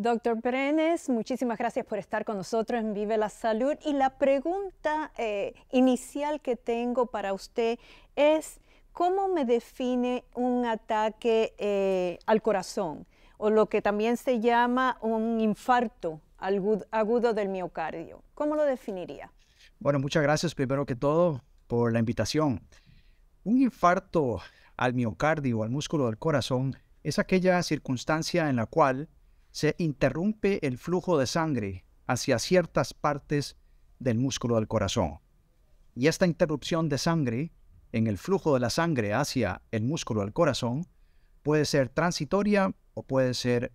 Doctor Brenes, muchísimas gracias por estar con nosotros en Vive la Salud. Y la pregunta eh, inicial que tengo para usted es, ¿cómo me define un ataque eh, al corazón o lo que también se llama un infarto agudo del miocardio? ¿Cómo lo definiría? Bueno, muchas gracias primero que todo por la invitación. Un infarto al miocardio, al músculo del corazón, es aquella circunstancia en la cual se interrumpe el flujo de sangre hacia ciertas partes del músculo del corazón. Y esta interrupción de sangre en el flujo de la sangre hacia el músculo del corazón puede ser transitoria o puede ser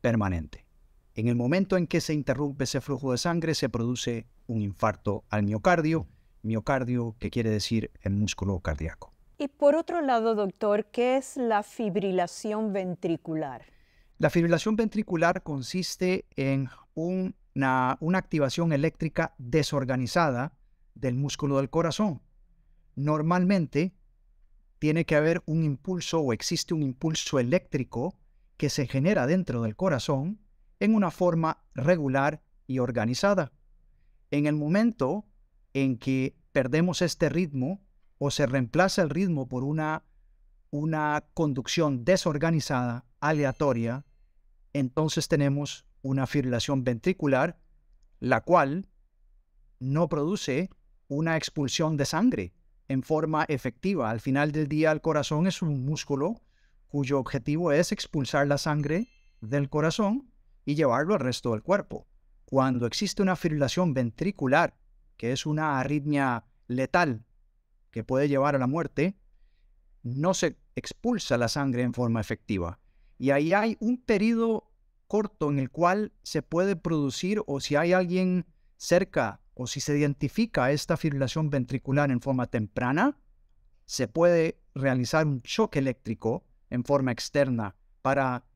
permanente. En el momento en que se interrumpe ese flujo de sangre se produce un infarto al miocardio, miocardio que quiere decir el músculo cardíaco. Y por otro lado, doctor, ¿qué es la fibrilación ventricular? La fibrilación ventricular consiste en una, activación eléctrica desorganizada del músculo del corazón. Normalmente tiene que haber un impulso o existe un impulso eléctrico que se genera dentro del corazón en una forma regular y organizada. En el momento en que perdemos este ritmo o se reemplaza el ritmo por una, una conducción desorganizada, aleatoria, entonces tenemos una fibrilación ventricular, la cual no produce una expulsión de sangre en forma efectiva. Al final del día, el corazón es un músculo cuyo objetivo es expulsar la sangre del corazón y llevarlo al resto del cuerpo. Cuando existe una fibrilación ventricular, que es una arritmia letal que puede llevar a la muerte, no se expulsa la sangre en forma efectiva. Y ahí hay un periodo corto en el cual se puede producir o si hay alguien cerca o si se identifica esta fibrilación ventricular en forma temprana, se puede realizar un choque eléctrico en forma externa para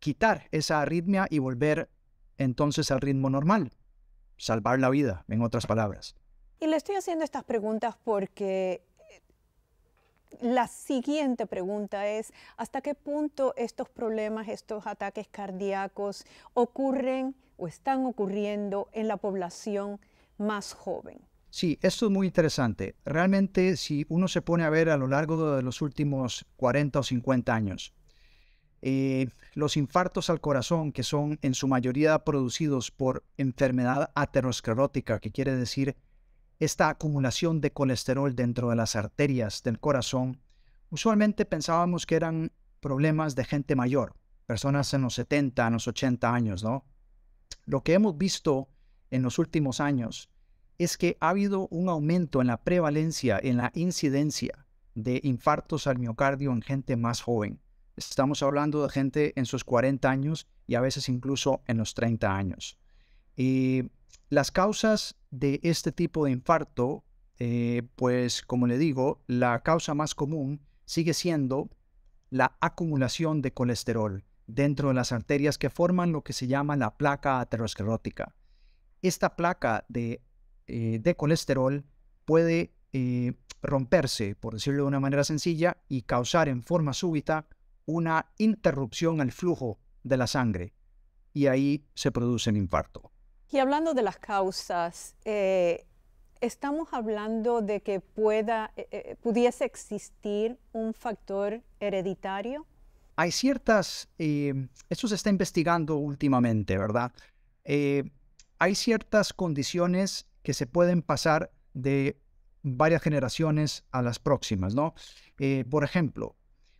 quitar esa arritmia y volver entonces al ritmo normal, salvar la vida, en otras palabras. Y le estoy haciendo estas preguntas porque la siguiente pregunta es, ¿hasta qué punto estos problemas, estos ataques cardíacos ocurren o están ocurriendo en la población más joven? Sí, esto es muy interesante. Realmente, si uno se pone a ver a lo largo de los últimos 40 o 50 años, eh, los infartos al corazón, que son en su mayoría producidos por enfermedad aterosclerótica, que quiere decir esta acumulación de colesterol dentro de las arterias del corazón, usualmente pensábamos que eran problemas de gente mayor, personas en los 70, en los 80 años, ¿no? Lo que hemos visto en los últimos años es que ha habido un aumento en la prevalencia, en la incidencia de infartos al miocardio en gente más joven. Estamos hablando de gente en sus 40 años y a veces incluso en los 30 años. Y las causas de este tipo de infarto, eh, pues como le digo, la causa más común sigue siendo la acumulación de colesterol dentro de las arterias que forman lo que se llama la placa aterosclerótica. Esta placa de, eh, colesterol puede eh, romperse, por decirlo de una manera sencilla, y causar en forma súbita una interrupción al flujo de la sangre. Y ahí se produce el infarto. Y hablando de las causas, eh, estamos hablando de que pueda, eh, eh, pudiese existir un factor hereditario. Hay ciertas, esto se está investigando últimamente, ¿verdad? hay ciertas condiciones que se pueden pasar de varias generaciones a las próximas, ¿no? por ejemplo,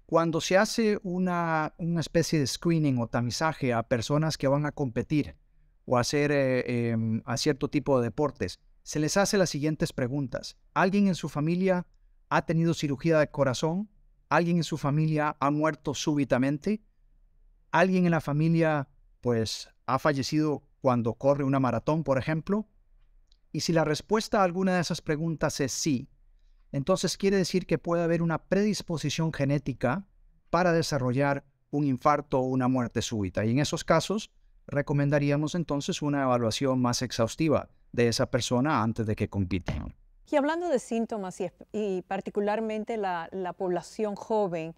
cuando se hace una, una especie de screening o tamizaje a personas que van a competir o hacer eh, em, a cierto tipo de deportes, se les hace las siguientes preguntas. ¿Alguien en su familia ha tenido cirugía de corazón? ¿Alguien en su familia ha muerto súbitamente? ¿Alguien en la familia pues ha fallecido cuando corre una maratón, por ejemplo? Y si la respuesta a alguna de esas preguntas es sí, entonces quiere decir que puede haber una predisposición genética para desarrollar un infarto o una muerte súbita. Y en esos casos, recomendaríamos entonces una evaluación más exhaustiva de esa persona antes de que compiten. Y hablando de síntomas y, particularmente la, población joven,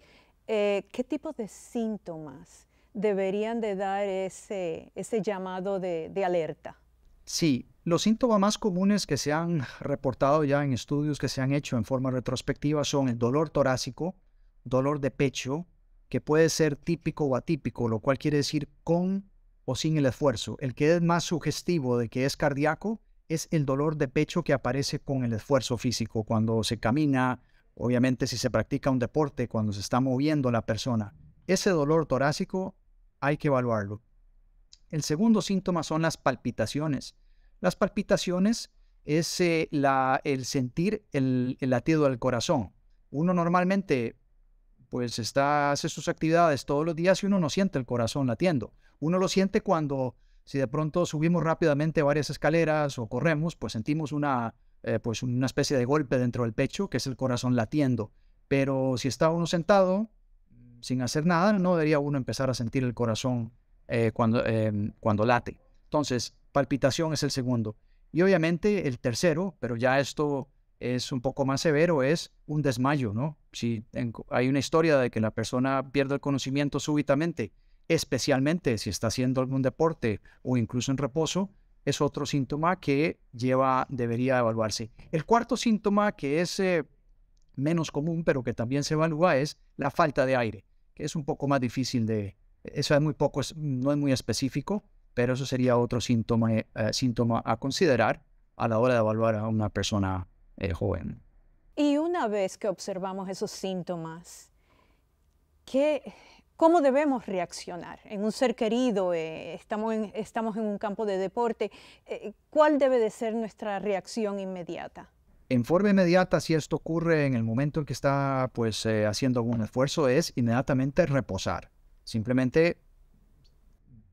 eh, ¿qué tipo de síntomas deberían de dar ese, ese llamado de, de alerta? Sí, los síntomas más comunes que se han reportado ya en estudios que se han hecho en forma retrospectiva son el dolor torácico, dolor de pecho, que puede ser típico o atípico, lo cual quiere decir con o sin el esfuerzo. El que es más sugestivo de que es cardíaco es el dolor de pecho que aparece con el esfuerzo físico, cuando se camina, obviamente si se practica un deporte, cuando se está moviendo la persona. Ese dolor torácico hay que evaluarlo. El segundo síntoma son las palpitaciones. Las palpitaciones es eh, el sentir el, latido del corazón. Uno normalmente pues está, hace sus actividades todos los días y uno no siente el corazón latiendo. Uno lo siente cuando, si de pronto subimos rápidamente varias escaleras o corremos, pues sentimos una, eh, pues una especie de golpe dentro del pecho, que es el corazón latiendo. Pero si está uno sentado, mm, sin hacer nada, no debería uno empezar a sentir el corazón eh, cuando, em, cuando late. Entonces, palpitación es el segundo. Y obviamente el tercero, pero ya esto es un poco más severo, es un desmayo, ¿no? Si hay una historia de que la persona pierde el conocimiento súbitamente especialmente si está haciendo algún deporte o incluso en reposo, es otro síntoma que lleva, debería evaluarse. El cuarto síntoma que es eh, menos común, pero que también se evalúa, es la falta de aire, que es un poco más difícil de, eso es muy poco, no es muy específico, pero eso sería otro síntoma, eh, eh, síntoma a considerar a la hora de evaluar a una persona joven. Y una vez que observamos esos síntomas, ¿qué, ¿Cómo debemos reaccionar? En un ser querido, eh, estamos, en, estamos en un campo de deporte, eh, ¿cuál debe de ser nuestra reacción inmediata? En forma inmediata, si esto ocurre en el momento en que está pues, eh, haciendo algún esfuerzo, es inmediatamente reposar. Simplemente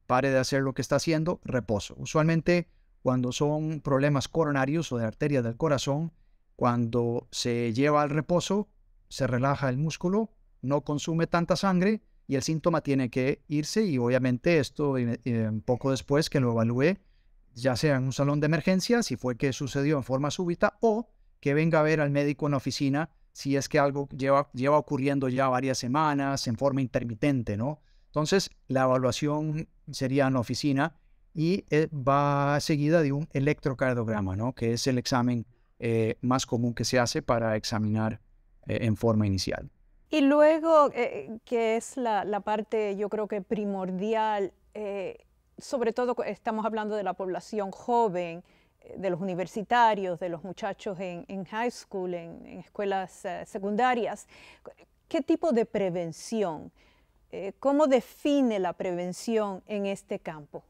pare de hacer lo que está haciendo, reposo. Usualmente cuando son problemas coronarios o de arterias del corazón, cuando se lleva al reposo, se relaja el músculo, no consume tanta sangre, y el síntoma tiene que irse y obviamente esto poco después que lo evalúe, ya sea en un salón de emergencia, si fue que sucedió en forma súbita, o que venga a ver al médico en la oficina si es que algo lleva, lleva ocurriendo ya varias semanas en forma intermitente, ¿no? Entonces, la evaluación sería en la oficina y eh, va seguida de un electrocardiograma, ¿no? Que es el examen eh, más común que se hace para examinar eh, en forma inicial. Y luego, eh, eh, que es la, parte yo creo que primordial, eh, sobre todo estamos hablando de la población joven, de los universitarios, de los muchachos en, high school, en, escuelas secundarias, ¿qué tipo de prevención? ¿Cómo define la prevención en este campo?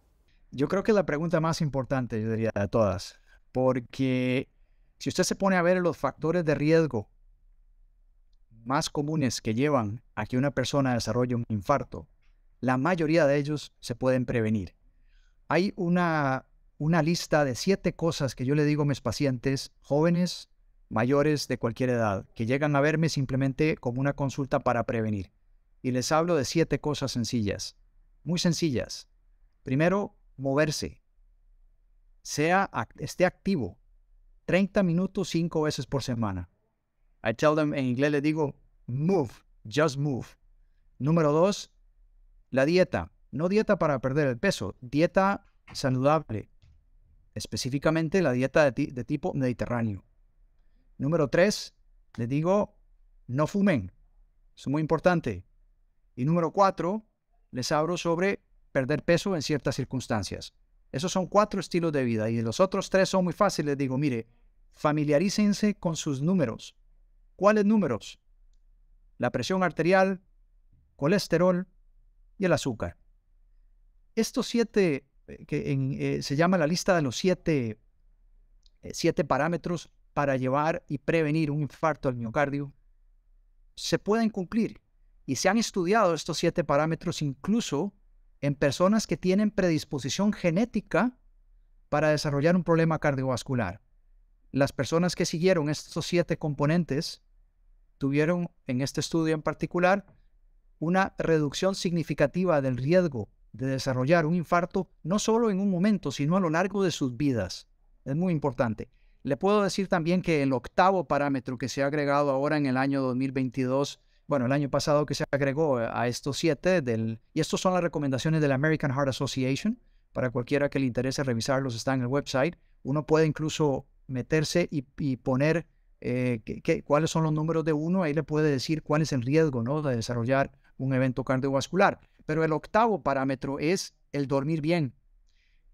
Yo creo que la pregunta más importante, yo diría, de todas, porque si usted se pone a ver los factores de riesgo más comunes que llevan a que una persona desarrolle un infarto, la mayoría de ellos se pueden prevenir. Hay una, una lista de siete cosas que yo le digo a mis pacientes jóvenes, mayores de cualquier edad, que llegan a verme simplemente como una consulta para prevenir. Y les hablo de siete cosas sencillas, muy sencillas. Primero, moverse. Sea, esté activo. 30 minutos cinco veces por semana. I tell en inglés les digo, move, just move. Número dos, la dieta. No dieta para perder el peso, dieta saludable. Específicamente la dieta de, tipo mediterráneo. Número tres, les digo, no fumen. Es muy importante. Y número cuatro, les hablo sobre perder peso en ciertas circunstancias. Esos son cuatro estilos de vida y los otros tres son muy fáciles. Les digo, mire, familiarícense con sus números. ¿Cuáles números? la presión arterial, colesterol y el azúcar. Estos siete, eh, que eh, se llama la lista de los siete, eh, siete parámetros para llevar y prevenir un infarto al miocardio, se pueden cumplir. Y se han estudiado estos siete parámetros incluso en personas que tienen predisposición genética para desarrollar un problema cardiovascular. Las personas que siguieron estos siete componentes tuvieron en este estudio en particular una reducción significativa del riesgo de desarrollar un infarto, no solo en un momento, sino a lo largo de sus vidas. Es muy importante. Le puedo decir también que el octavo parámetro que se ha agregado ahora en el año 2022, bueno, el año pasado que se agregó a estos siete, del, y estos son las recomendaciones de la American Heart Association, para cualquiera que le interese revisarlos, está en el website. Uno puede incluso meterse y poner eh, cuáles son los números de uno, ahí le puede decir cuál es el riesgo ¿no? de desarrollar un evento cardiovascular. Pero el octavo parámetro es el dormir bien.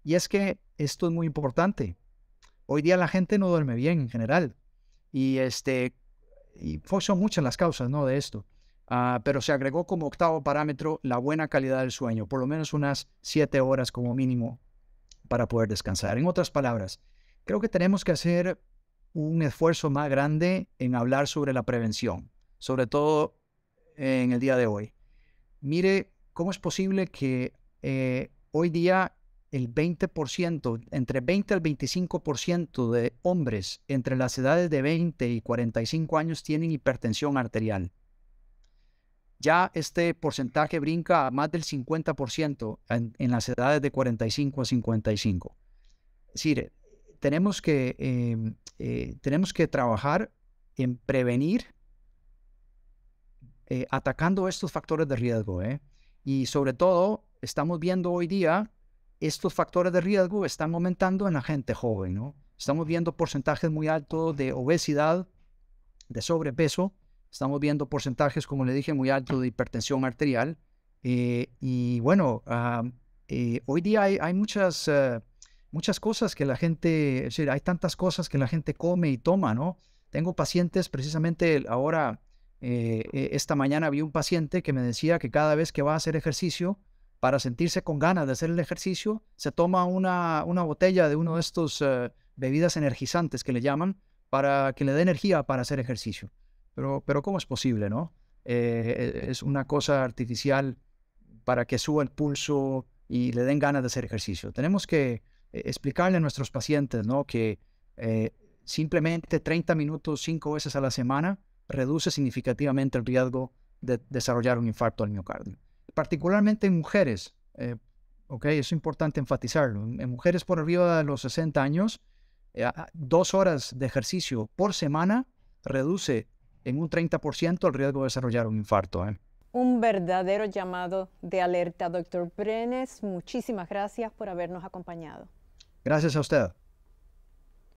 Y es que esto es muy importante. Hoy día la gente no duerme bien en general. Y, este, y son muchas las causas ¿no? de esto. Ah, pero se agregó como octavo parámetro la buena calidad del sueño, por lo menos unas siete horas como mínimo para poder descansar. En otras palabras, creo que tenemos que hacer un esfuerzo más grande en hablar sobre la prevención, sobre todo en el día de hoy. Mire, ¿cómo es posible que eh, hoy día el 20%, entre 20 al 25% de hombres entre las edades de 20 y 45 años tienen hipertensión arterial? Ya este porcentaje brinca a más del 50% en, en las edades de 45 a 55. Es decir, tenemos que, em, eh, tenemos que trabajar en prevenir eh, atacando estos factores de riesgo. ¿eh? Y sobre todo, estamos viendo hoy día, estos factores de riesgo están aumentando en la gente joven. ¿no? Estamos viendo porcentajes muy altos de obesidad, de sobrepeso. Estamos viendo porcentajes, como le dije, muy altos de hipertensión arterial. y bueno, ah, hoy día hay, muchas muchas cosas que la gente, es decir, hay tantas cosas que la gente come y toma, ¿no? Tengo pacientes, precisamente ahora, eh, e, esta mañana vi un paciente que me decía que cada vez que va a hacer ejercicio, para sentirse con ganas de hacer el ejercicio, se toma una, una botella de uno de estos eh, bebidas energizantes que le llaman para que le dé energía para hacer ejercicio. Pero, pero ¿cómo es posible, no? Eh, e, es una cosa artificial para que suba el pulso y le den ganas de hacer ejercicio. Tenemos que eh, explicarle a nuestros pacientes ¿no? que eh, simplemente 30 minutos cinco veces a la semana reduce significativamente el riesgo de desarrollar un infarto al miocardio. Particularmente en mujeres, eh, es importante enfatizarlo, en mujeres por arriba de los 60 años, eh, dos horas de ejercicio por semana reduce en un 30% el riesgo de desarrollar un infarto. Un verdadero llamado de alerta, doctor Brenes. Muchísimas gracias por habernos acompañado. Gracias a usted.